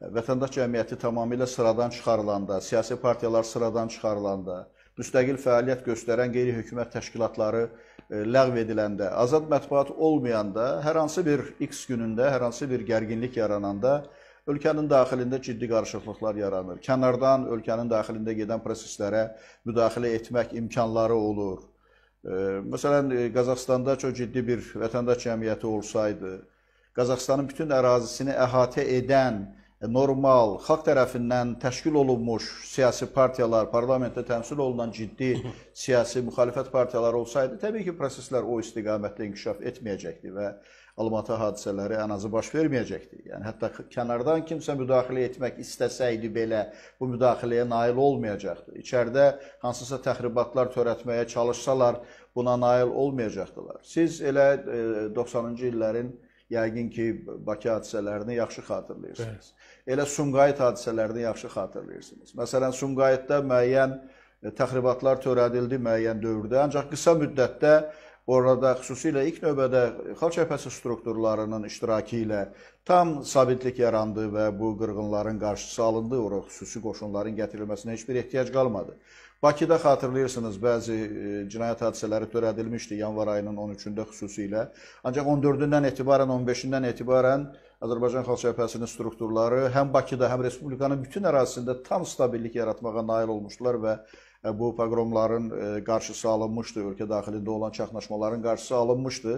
vətəndaş cəmiyyəti tamamilə sıradan çıxarılanda, siyasi partiyalar sıradan çıxarılanda, müstəqil fəaliyyət göstərən qeyri-hökumət təşkilatları e, ləğv ediləndə, azad mətbuat olmayanda, hər hansı bir X günündə, hər hansı bir gərginlik yarananda ölkənin daxilində ciddi qarışıqlıqlar yaranır. Kənardan ölkənin daxilində gedən proseslərə müdaxilə etmək imkanları olur. E, məsələn, e, Qazaxstanda çox ciddi bir vətəndaş cəmiyyəti olsaydı, Qazaxstanın bütün ərazisini əhatə edən E, normal, xalq tərəfindən təşkil olunmuş siyasi partiyalar, parlamentdə təmsil olunan ciddi siyasi müxalifət partiyaları olsaydı, təbii ki, proseslər o istiqamətdə inkişaf etməyəcəkdi və Almatı hadisələri ən azı baş verməyəcəkdi. Yəni, hətta kənardan kimsə müdaxilə etmək istəsəydi belə, bu müdaxiləyə nail olmayacaqdı. İçəridə hansısa təxribatlar törətməyə çalışsalar, buna nail olmayacaqdılar. Siz elə 90-cı e, illərin yəqin ki, Bakı hadisələrini yaxşı xatırlayırsınız. Bəli elə Sumqayıt hadisələrini yaxşı xatırlayırsınız. Məsələn, Sumqayıtda müəyyən e, təxribatlar törədildi müəyyən dövrdə, ancaq qısa müddətdə Orada xüsusilə ilk növbədə xalq cəbhəsi strukturlarının iştirakı ilə tam sabitlik yarandı və bu qırğınların qarşısı alındı. Ora xüsusi qoşunların gətirilməsinə heç bir ehtiyac qalmadı. Bakıda xatırlayırsınız, bəzi e, cinayət hadisələri törədilmişdi yanvar ayının 13-də xüsusilə. Ancaq 14-dən etibarən, 15-dən etibarən Azərbaycan Xalq Cəbhəsinin strukturları həm Bakıda, həm Respublikanın bütün ərazisində tam stabillik yaratmağa nail olmuşdular və E, bu pogromların e, qarşısı alınmışdı, ölkə daxilində olan çaxnaşmaların qarşısı alınmışdı.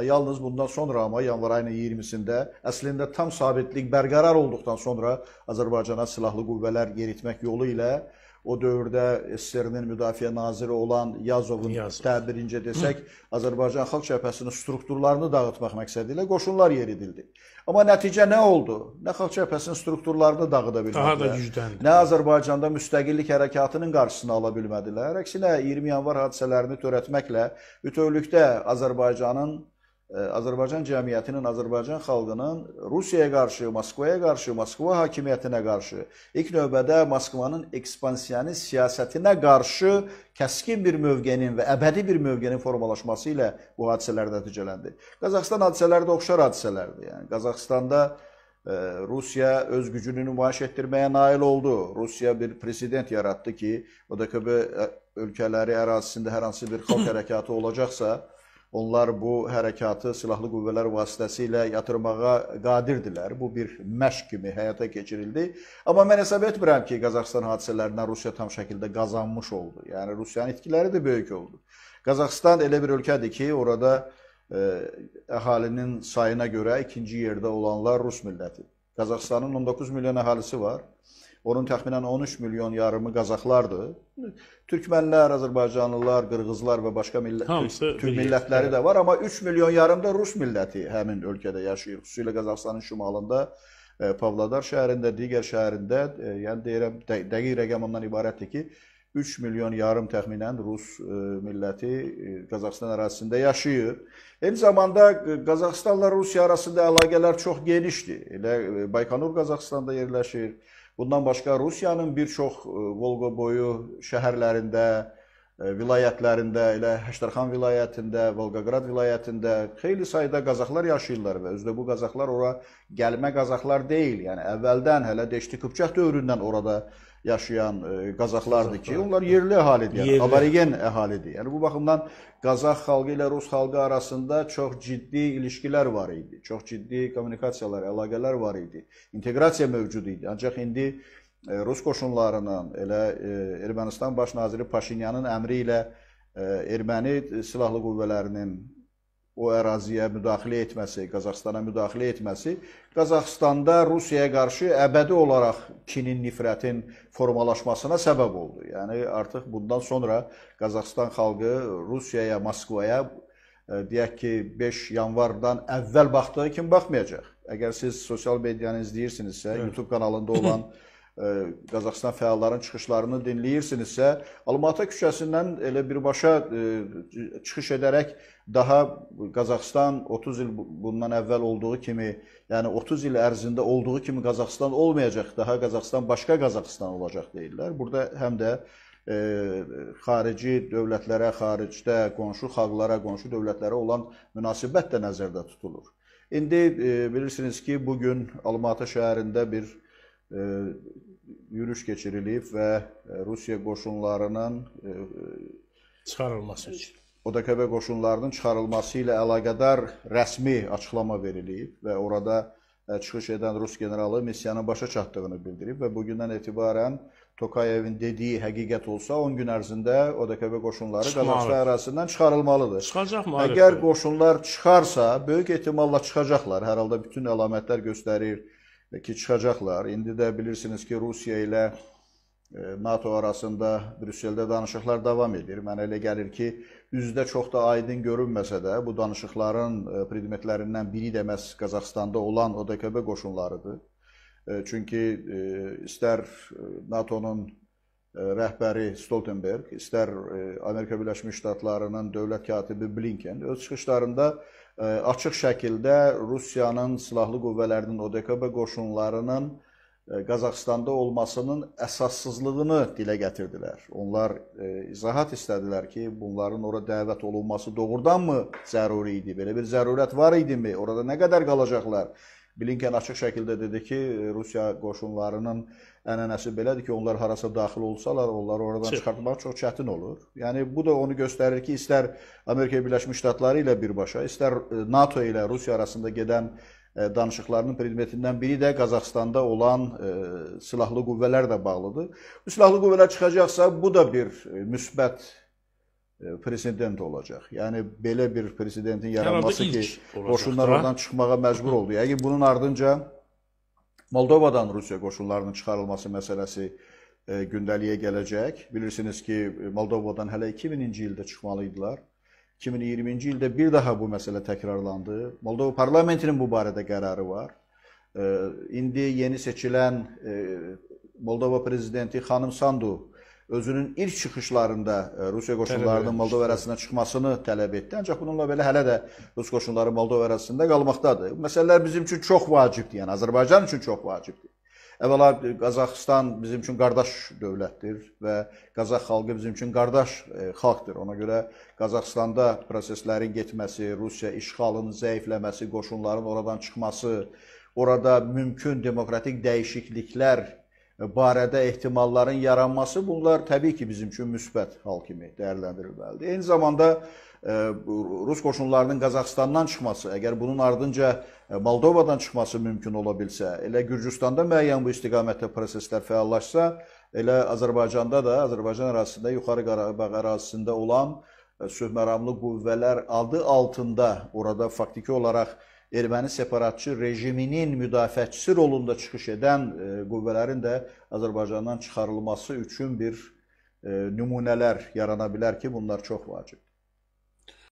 E, yalnız bundan sonra amma yanvar ayının 20-sində əslində tam sabitlik bərqərar olduqdan sonra Azərbaycana silahlı qüvvələr yeritmək yolu ilə o dövrdə SSR-nin müdafiə naziri olan Yazovun Yazov. təbirincə desək, Hı. Azərbaycan Xalq Cəbhəsinin strukturlarını dağıtmaq məqsədi ilə qoşunlar yeridildi. Amma nəticə nə oldu? Nə Xalq Cəbhəsinin strukturlarını dağıda bilmədilər. Daha da gücləndi. Nə Azərbaycanda müstəqillik hərəkatının qarşısını ala bilmədilər. Əksinə 20 yanvar hadisələrini törətməklə bütövlükdə Azərbaycanın Azərbaycan cəmiyyətinin, Azərbaycan xalqının Rusiyaya qarşı, Moskvaya qarşı, Moskva hakimiyyətinə qarşı, ilk növbədə Moskvanın ekspansiyonist siyasətinə qarşı kəskin bir mövqenin və əbədi bir mövqenin formalaşması ilə bu hadisələr nəticələndi. Qazaxstan hadisələri də oxşar hadisələrdir. Yəni Qazaxstanda e, Rusiya öz gücünü nümayiş etdirməyə nail oldu. Rusiya bir president yaratdı ki, ODKB e, ölkələri ərazisində hər hansı bir xalq hərəkatı olacaqsa, Onlar bu hərəkatı silahlı qüvvələr vasitəsilə yatırmağa qadirdirlər. Bu bir məşq kimi həyata keçirildi. Amma mən hesab etmirəm ki, Qazaxıstan hadisələrindən Rusiya tam şəkildə qazanmış oldu. Yəni Rusiyanın itkiləri də böyük oldu. Qazaxıstan elə bir ölkədir ki, orada ə, e, əhalinin sayına görə ikinci yerdə olanlar rus milləti. Qazaxıstanın 19 milyon əhalisi var. Onun təxminən 13 milyon yarımı Qazaxlardır. Türkmənlər, Azərbaycanlılar, Qırğızlar və başqa millət Hamısı türk millətləri də var, amma 3 milyon yarım da Rus milləti həmin ölkədə yaşayır. Xüsusilə Qazaxstanın şimalında e, Pavladar şəhərində, digər şəhərində, e, yəni deyirəm dəqiq rəqəm ondan ibarətdir ki, 3 milyon yarım təxminən Rus e, milləti Qazaxstan ərazisində yaşayır. Eyni zamanda Qazaxstanla Rusiya arasında əlaqələr çox genişdir. Elə Baykonur Qazaxstanda yerləşir. Bundan başqa Rusiyanın bir çox e, Volqaboyu şəhərlərində, e, vilayətlərində, elə Həştərxan vilayətində, Volqaqrad vilayətində xeyli sayda qazaqlar yaşayırlar və özdə bu qazaqlar ora gəlmə qazaqlar deyil. Yəni əvvəldən hələ Deşti Qıpçaq dövründən orada yaşayırlar yaşayan e, Qazaxlardır ki, onlar yerli əhalidir, yəni yerli. aborigen əhalidir. Yəni bu baxımdan Qazax xalqı ilə rus xalqı arasında çox ciddi ilişkilər var idi. Çox ciddi kommunikasiyalar, əlaqələr var idi. İnteqrasiya mövcud idi. Ancaq indi e, rus qoşunlarının elə e, Ermənistan baş naziri Paşinyanın əmri ilə e, erməni silahlı qüvvələrinin o əraziyə müdaxilə etməsi, Qazaxstana müdaxilə etməsi Qazaxstanda Rusiyaya qarşı əbədi olaraq kinin, nifrətin formalaşmasına səbəb oldu. Yəni artıq bundan sonra Qazaxstan xalqı Rusiyaya, Moskvaya e, deyək ki, 5 yanvardan əvvəl baxdığı kimi baxmayacaq. Əgər siz sosial medianı izləyirsinizsə, evet. YouTube kanalında olan E, Qazaxıstan fəalların çıxışlarını dinləyirsinizsə, Almata küçəsindən elə birbaşa e, çıxış edərək daha Qazaxıstan 30 il bundan əvvəl olduğu kimi, yəni 30 il ərzində olduğu kimi Qazaxıstan olmayacaq, daha Qazaxıstan başqa Qazaxıstan olacaq deyirlər. Burada həm də ə, e, xarici dövlətlərə, xaricdə qonşu xalqlara, qonşu dövlətlərə olan münasibət də nəzərdə tutulur. İndi ə, bilirsiniz ki, bu gün Almata şəhərində bir E, yürüş keçirilib və e, Rusiya qoşunlarının e, çıxarılması üçün ODKB qoşunlarının çıxarılması ilə əlaqədar rəsmi açıqlama verilib və orada çıxış edən Rus generalı missiyanın başa çatdığını bildirib və bu gündən etibarən Tokayevin dediyi həqiqət olsa 10 gün ərzində ODKB qoşunları Qazaxstan ərazisindən çıxarılmalıdır. Çıxacaqmı? Əgər qoşunlar çıxarsa, böyük ehtimalla çıxacaqlar. Hər halda bütün əlamətlər göstərir ki, çıxacaqlar. İndi də bilirsiniz ki, Rusiya ilə e, NATO arasında Brüsseldə danışıqlar davam edir. Mənə elə gəlir ki, üzdə çox da aydın görünməsə də bu danışıqların e, predmetlərindən biri də məhz Qazaxstanda olan ODKB qoşunlarıdır. E, çünki istər NATO-nun rəhbəri Stoltenberg, istər e, Amerika Birləşmiş Ştatlarının dövlət katibi Blinken öz çıxışlarında e, açıq şəkildə Rusiyanın silahlı qüvvələrinin ODKB qoşunlarının e, Qazaxstanda olmasının əsassızlığını dilə gətirdilər. Onlar izahat istədilər ki, bunların ora dəvət olunması doğrudanmı zəruri idi? Belə bir zərurət var idimi? Orada nə qədər qalacaqlar? Blinken açıq şəkildə dedi ki, Rusiya qoşunlarının ənənəsi belədir ki, onlar harasa daxil olsalar, onları oradan Çı. çıxartmaq çox çətin olur. Yəni bu da onu göstərir ki, istər Amerika Birləşmiş Ştatları ilə birbaşa, istər e, NATO ilə Rusiya arasında gedən e, danışıqlarının predmetindən biri də Qazaxstanda olan e, silahlı qüvvələrlə bağlıdır. Bu silahlı qüvvələr çıxacaqsa, bu da bir müsbət E, prezident olacaq. Yəni belə bir prezidentin yaranması ki, qoşunlar ha? oradan çıxmağa məcbur oldu. Yəqin bunun ardınca Moldovadan Rusiya qoşunlarının çıxarılması məsələsi e, gündəliyə gələcək. Bilirsiniz ki, Moldovadan hələ 2000-ci ildə çıxmalı idilər. 2020-ci ildə bir daha bu məsələ təkrarlandı. Moldova parlamentinin bu barədə qərarı var. E, indi yeni seçilən e, Moldova prezidenti xanım Sandu özünün ilk çıxışlarında e, Rusiya qoşunlarının Moldova ərazisinə çıxmasını tələb etdi. Ancaq bununla belə hələ də Rus qoşunları Moldova ərazisində qalmaqdadır. Məsələlər bizim üçün çox vacibdir, yəni Azərbaycan üçün çox vacibdir. Əvvəla e, Qazaxstan bizim üçün qardaş dövlətdir və Qazax xalqı bizim üçün qardaş e, xalqdır. Ona görə Qazaxstanda proseslərin getməsi, Rusiya işğalının zəifləməsi, qoşunların oradan çıxması, orada mümkün demokratik dəyişikliklər E, barədə ehtimalların yaranması bunlar təbii ki, bizim üçün müsbət hal kimi dəyərləndirilməlidir. Eyni zamanda e, Rus qoşunlarının Qazaxstandan çıxması, əgər bunun ardınca e, Moldovadan çıxması mümkün ola bilsə, elə Gürcüstanda müəyyən bu istiqamətdə proseslər fəallaşsa, elə Azərbaycanda da, Azərbaycan ərazisində, Yuxarı Qarabağ ərazisində olan sülhməramlı qüvvələr adı altında orada faktiki olaraq erməni separatçı rejiminin müdafiəçisi rolunda çıxış edən e, qüvvələrin də Azərbaycandan çıxarılması üçün bir e, nümunələr yarana bilər ki, bunlar çox vacibdir.